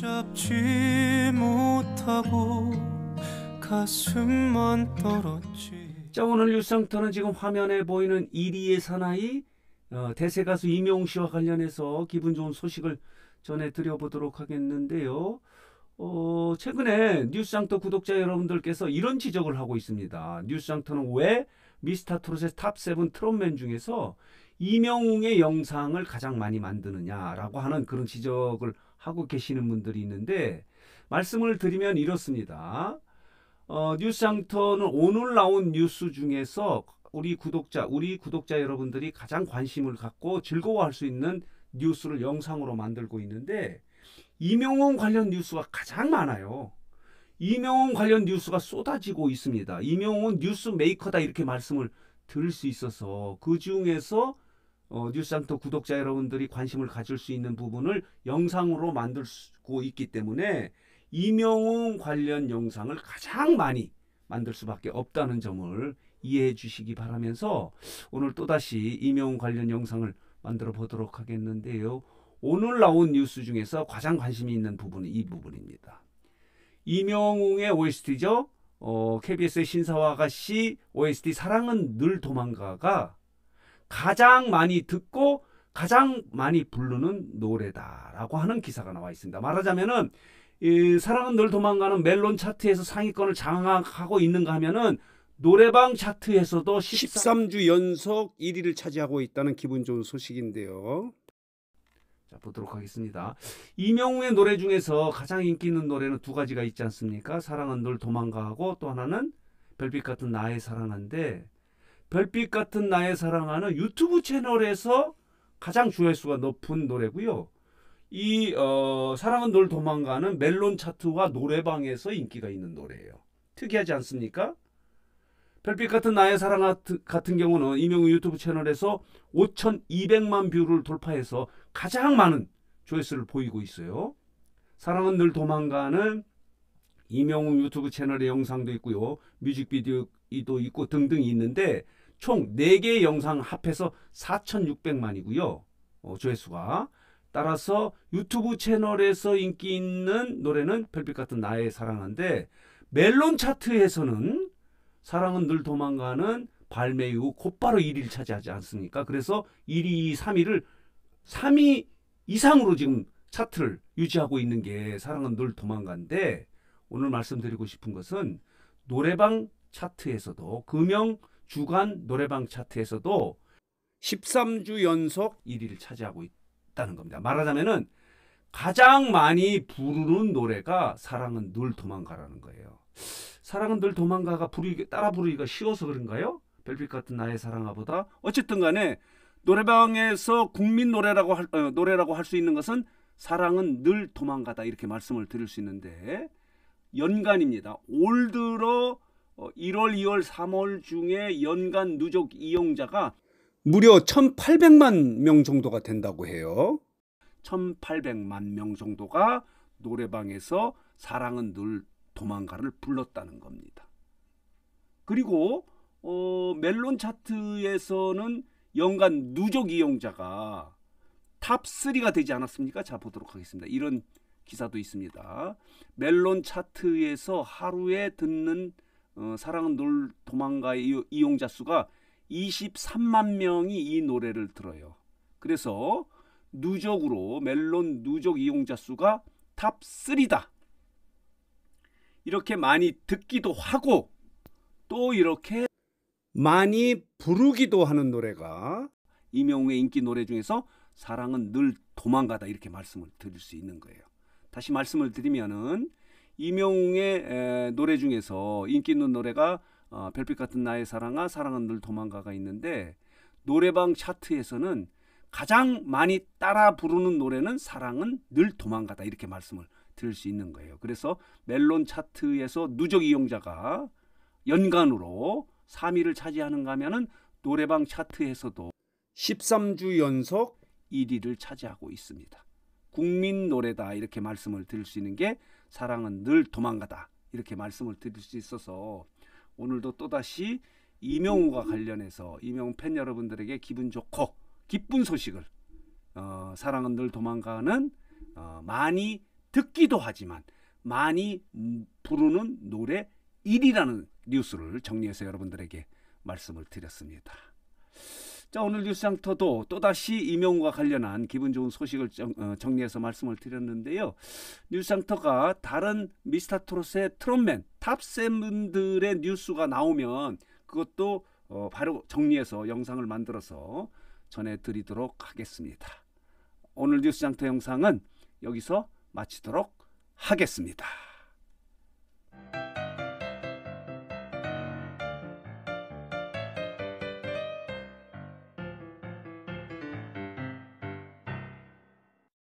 잡지 못하고 가슴만 떨었지. 자 오늘 뉴스상터는 지금 화면에 보이는 이리의 사나이 어, 대세 가수 이명 씨와 관련해서 기분 좋은 소식을 전해 드려보도록 하겠는데요. 어, 최근에 뉴스상터 구독자 여러분들께서 이런 지적을 하고 있습니다. 뉴스상터는 왜 미스터 트롯의 탑7 트롯맨 중에서 이명웅의 영상을 가장 많이 만드느냐라고 하는 그런 지적을 하고 계시는 분들이 있는데 말씀을 드리면 이렇습니다. 어, 뉴스 장터는 오늘 나온 뉴스 중에서 우리 구독자, 우리 구독자 여러분들이 가장 관심을 갖고 즐거워할 수 있는 뉴스를 영상으로 만들고 있는데 이명웅 관련 뉴스가 가장 많아요. 이명웅 관련 뉴스가 쏟아지고 있습니다. 이명웅은 뉴스 메이커다 이렇게 말씀을 들을 수 있어서 그 중에서 어, 뉴스상토 구독자 여러분들이 관심을 가질 수 있는 부분을 영상으로 만들고 있기 때문에 이명웅 관련 영상을 가장 많이 만들 수밖에 없다는 점을 이해해 주시기 바라면서 오늘 또다시 이명웅 관련 영상을 만들어 보도록 하겠는데요. 오늘 나온 뉴스 중에서 가장 관심이 있는 부분이 이 부분입니다. 이명웅의 OST죠. 어, KBS의 신사와 아가씨 OST 사랑은 늘 도망가가 가장 많이 듣고 가장 많이 부르는 노래다라고 하는 기사가 나와 있습니다. 말하자면은 이 사랑은 늘 도망가는 멜론 차트에서 상위권을 장악하고 있는가 하면은 노래방 차트에서도 13... 주 연속 1위를 차지하고 있다는 기분 좋은 소식인데요. 자 보도록 하겠습니다. 이명우의 노래 중에서 가장 인기 있는 노래는 두 가지가 있지 않습니까? 사랑은 늘 도망가고 또 하나는 별빛 같은 나의 사랑한데 별빛 같은 나의 사랑하는 유튜브 채널에서 가장 조회수가 높은 노래고요. 이 어, 사랑은 널 도망가는 멜론 차트와 노래방에서 인기가 있는 노래예요. 특이하지 않습니까? 별빛 같은 나의 사랑 같은 경우는 이명우 유튜브 채널에서 5,200만 뷰를 돌파해서 가장 많은 조회수를 보이고 있어요. 사랑은 늘 도망가는 이명우 유튜브 채널의 영상도 있고요. 뮤직비디오도 있고 등등 있는데 총 4개의 영상 합해서 4,600만이고요. 어, 조회수가. 따라서 유튜브 채널에서 인기 있는 노래는 별빛 같은 나의 사랑한데 멜론 차트에서는 사랑은 늘 도망가는 발매 이후 곧바로 1위를 차지하지 않습니까? 그래서 1위, 3위를 3위 이상으로 지금 차트를 유지하고 있는 게 사랑은 늘 도망간데 오늘 말씀드리고 싶은 것은 노래방 차트에서도 금영 주간 노래방 차트에서도 13주 연속 1위를 차지하고 있다는 겁니다. 말하자면은 가장 많이 부르는 노래가 사랑은 늘 도망가라는 거예요. 사랑은 늘 도망가가 부르기, 따라 부르기가 쉬워서 그런가요? 별빛 같은 나의 사랑아보다 어쨌든 간에 노래방에서 국민 노래라고 할, 어, 노래라고 할 수 있는 것은 사랑은 늘 도망가다 이렇게 말씀을 드릴 수 있는데 연간입니다. 올드로 1월, 어, 2월, 3월 중에 연간 누적 이용자가 무려 1,800만 명 정도가 된다고 해요. 1,800만 명 정도가 노래방에서 사랑은 늘 도망가를 불렀다는 겁니다. 그리고 어, 멜론 차트에서는 연간 누적 이용자가 탑3가 되지 않았습니까? 자 보도록 하겠습니다. 이런 기사도 있습니다. 멜론 차트에서 하루에 듣는 어, 사랑은 놀 도망가의 이용자 수가 23만 명이 이 노래를 들어요. 그래서 누적으로 멜론 누적 이용자 수가 탑 3다. 이렇게 많이 듣기도 하고 또 이렇게 많이 부르기도 하는 노래가 이명웅의 인기 노래 중에서 사랑은 늘 도망가다 이렇게 말씀을 드릴 수 있는 거예요. 다시 말씀을 드리면은 이명웅의 노래 중에서 인기 있는 노래가 어, 별빛 같은 나의 사랑아 사랑은 늘 도망가가 있는데 노래방 차트에서는 가장 많이 따라 부르는 노래는 사랑은 늘 도망가다 이렇게 말씀을 드릴 수 있는 거예요. 그래서 멜론 차트에서 누적 이용자가 연간으로 3위를 차지하는가 하면은 노래방 차트에서도 13주 연속 1위를 차지하고 있습니다. 국민 노래다 이렇게 말씀을 드릴 수 있는 게 사랑은 늘 도망가다 이렇게 말씀을 드릴 수 있어서 오늘도 또다시 이명우가 관련해서 이명우 팬 여러분들에게 기분 좋고 기쁜 소식을 어, 사랑은 늘 도망가는 어, 많이 듣기도 하지만 많이 부르는 노래 1이라는 뉴스를 정리해서 여러분들에게 말씀을 드렸습니다. 자 오늘 뉴스장터도 또다시 임용과 관련한 기분 좋은 소식을 정, 어, 정리해서 말씀을 드렸는데요. 뉴스장터가 다른 미스터트롯의 트롯맨 탑세븐들의 뉴스가 나오면 그것도 어, 바로 정리해서 영상을 만들어서 전해드리도록 하겠습니다. 오늘 뉴스장터 영상은 여기서 마치도록 하겠습니다.